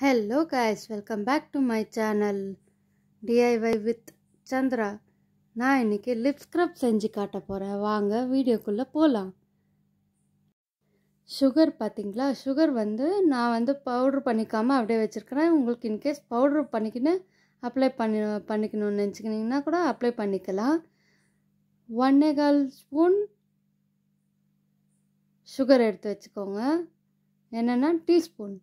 hello guys welcome back to my channel DIY with Chandra நான் இன்றைக்கி lip scrub செஞ்சு காட்ட போகிறேன் வாங்க வீடியோக்குள்ளே போகலாம் சுகர் பார்த்திங்களா சுகர் வந்து நான் வந்து பவுட்ரு பண்ணிக்காமல் அப்படியே வச்சுருக்கிறேன் உங்களுக்கு இன்கேஸ் பவுட்ரு பண்ணிக்கின்னு அப்ளை பண்ணி பண்ணிக்கணும்னு நினச்சிக்கினிங்கன்னா கூட அப்ளை பண்ணிக்கலாம் ஒன்னே கால் ஸ்பூன் சுகர் எடுத்து வச்சுக்கோங்க என்னென்னா டீஸ்பூன்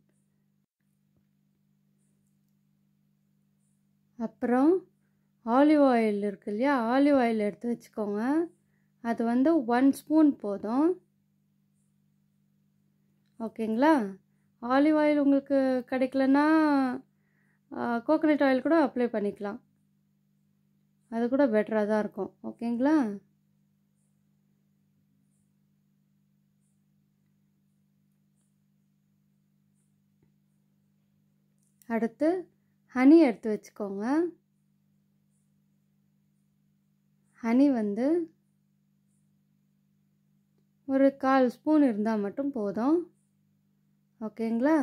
அப்புறம் ஆலிவ் ஆயில் இருக்கு இல்லையா ஆலிவ் ஆயில் எடுத்து வச்சுக்கோங்க அது வந்து ஒன் ஸ்பூன் போதும் ஓகேங்களா ஆலிவ் ஆயில் உங்களுக்கு கிடைக்கலன்னா கோகனட் ஆயில் கூட அப்ளை பண்ணிக்கலாம் அது கூட பெட்டராக தான் இருக்கும் ஓகேங்களா அடுத்து ஹனி எடுத்து வச்சுக்கோங்க ஹனி வந்து ஒரு கால் ஸ்பூன் இருந்தால் மட்டும் போதும் ஓகேங்களா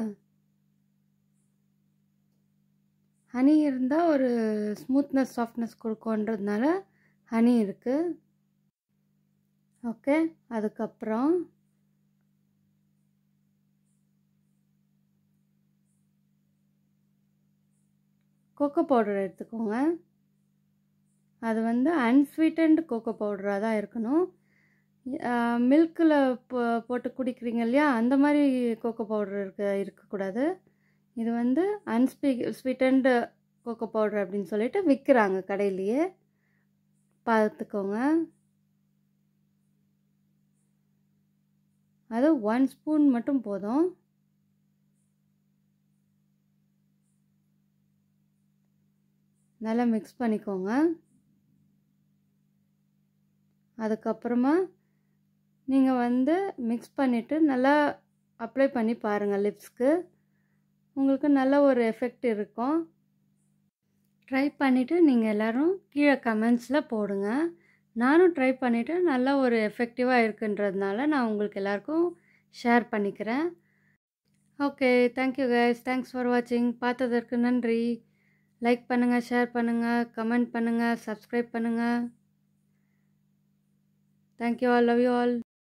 ஹனி இருந்தால் ஒரு ஸ்மூத்னஸ் சாஃப்ட்னஸ் கொடுக்கோன்றதுனால ஹனி இருக்குது ஓகே அதுக்கப்புறம் கொக்கோ பவுடர் எடுத்துக்கோங்க அது வந்து அன்ஸ்வீட்டன்டு கொக்கோ பவுடராக தான் இருக்கணும் மில்கில் போ போட்டு குடிக்கிறீங்க இல்லையா அந்த மாதிரி கொக்கோ பவுடர் இருக்க இருக்கக்கூடாது இது வந்து அன்ஸ்பீ ஸ்வீட்டன்டு கொக்கோ பவுடர் அப்படின்னு சொல்லிட்டு விற்கிறாங்க கடையிலையே பார்த்துக்கோங்க அது ஒன் ஸ்பூன் மட்டும் போதும் நல்லா மிக்ஸ் பண்ணிக்கோங்க அதுக்கப்புறமா நீங்கள் வந்து மிக்ஸ் பண்ணிவிட்டு நல்லா அப்ளை பண்ணி பாருங்கள் லிப்ஸ்க்கு உங்களுக்கு நல்ல ஒரு எஃபெக்ட் இருக்கும் ட்ரை பண்ணிவிட்டு நீங்கள் எல்லோரும் கீழே கமெண்ட்ஸில் போடுங்க நானும் ட்ரை பண்ணிவிட்டு நல்ல ஒரு எஃபெக்டிவாக இருக்குன்றதுனால நான் உங்களுக்கு எல்லாேருக்கும் ஷேர் பண்ணிக்கிறேன் okay thank you guys thanks for வாட்சிங் பார்த்ததற்கு நன்றி லைக் பண்ணுங்கள் ஷேர் பண்ணுங்கள் கமெண்ட் பண்ணுங்கள் சப்ஸ்கிரைப் பண்ணுங்கள் thank you all love you all